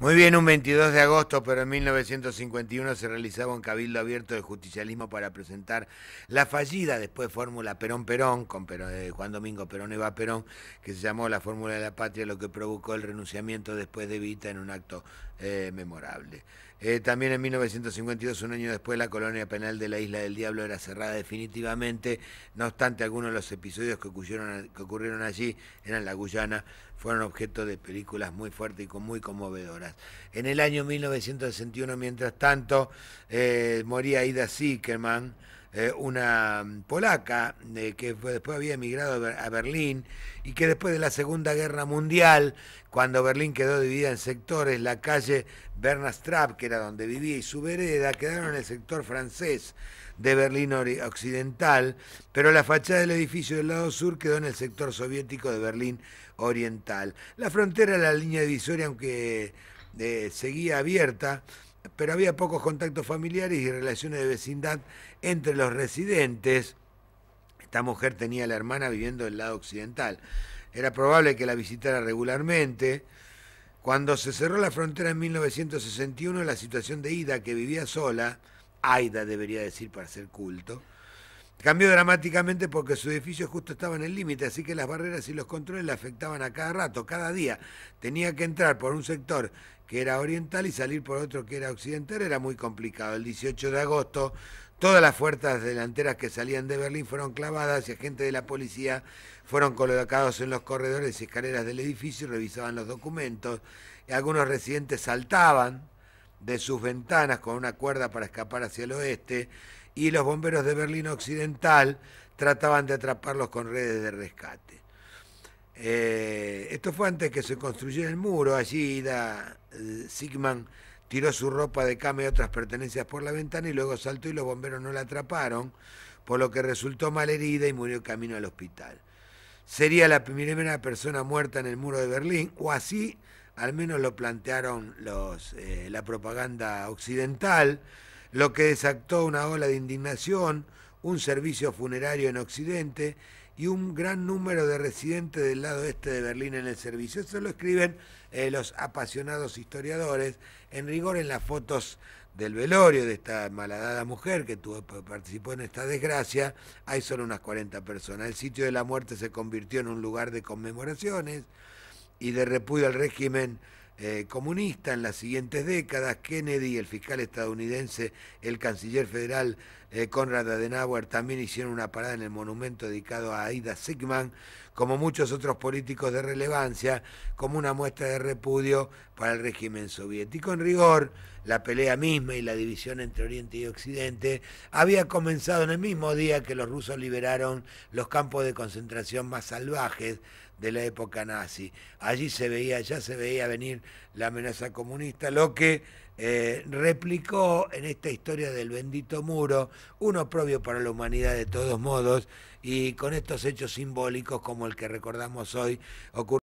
Muy bien, un 22 de agosto, pero en 1951 se realizaba un cabildo abierto de justicialismo para presentar la fallida después fórmula Perón-Perón, con eh, Juan Domingo Perón Eva Perón, que se llamó la fórmula de la patria, lo que provocó el renunciamiento después de Vita en un acto eh, memorable. Eh, también en 1952, un año después, la colonia penal de la Isla del Diablo era cerrada definitivamente. No obstante, algunos de los episodios que ocurrieron, allí eran la Guyana, fueron objeto de películas muy fuertes y muy conmovedoras. En el año 1961, mientras tanto, eh, moría Ida Zickerman eh, una mm, polaca eh, que después había emigrado a Berlín y que después de la Segunda Guerra Mundial, cuando Berlín quedó dividida en sectores, la calle Bernastrap, que era donde vivía, y su vereda quedaron en el sector francés de Berlín Occidental, pero la fachada del edificio del lado sur quedó en el sector soviético de Berlín Oriental. La frontera, la línea divisoria, aunque eh, seguía abierta, pero había pocos contactos familiares y relaciones de vecindad entre los residentes. Esta mujer tenía a la hermana viviendo el lado occidental. Era probable que la visitara regularmente. Cuando se cerró la frontera en 1961, la situación de Ida, que vivía sola, Aida debería decir para ser culto, Cambió dramáticamente porque su edificio justo estaba en el límite, así que las barreras y los controles le afectaban a cada rato, cada día. Tenía que entrar por un sector que era oriental y salir por otro que era occidental, era muy complicado. El 18 de agosto, todas las fuerzas delanteras que salían de Berlín fueron clavadas y agentes de la policía fueron colocados en los corredores y escaleras del edificio y revisaban los documentos. Algunos residentes saltaban de sus ventanas con una cuerda para escapar hacia el oeste y los bomberos de Berlín Occidental trataban de atraparlos con redes de rescate. Eh, esto fue antes que se construyera el muro. Allí la, eh, Sigman tiró su ropa de cama y otras pertenencias por la ventana y luego saltó y los bomberos no la atraparon, por lo que resultó malherida y murió camino al hospital. Sería la primera persona muerta en el muro de Berlín, o así al menos lo plantearon los, eh, la propaganda occidental lo que desactó una ola de indignación, un servicio funerario en Occidente y un gran número de residentes del lado este de Berlín en el servicio. Eso lo escriben eh, los apasionados historiadores, en rigor en las fotos del velorio de esta malhadada mujer que tuvo, participó en esta desgracia, hay solo unas 40 personas. El sitio de la muerte se convirtió en un lugar de conmemoraciones y de repudio al régimen eh, comunista en las siguientes décadas, Kennedy, el fiscal estadounidense, el canciller federal eh, Conrad Adenauer también hicieron una parada en el monumento dedicado a Aida Sigman, como muchos otros políticos de relevancia, como una muestra de repudio para el régimen soviético. En rigor, la pelea misma y la división entre Oriente y Occidente había comenzado en el mismo día que los rusos liberaron los campos de concentración más salvajes de la época nazi. Allí se veía, ya se veía venir la amenaza comunista, lo que eh, replicó en esta historia del bendito muro, uno propio para la humanidad de todos modos, y con estos hechos simbólicos como el que recordamos hoy ocurrió.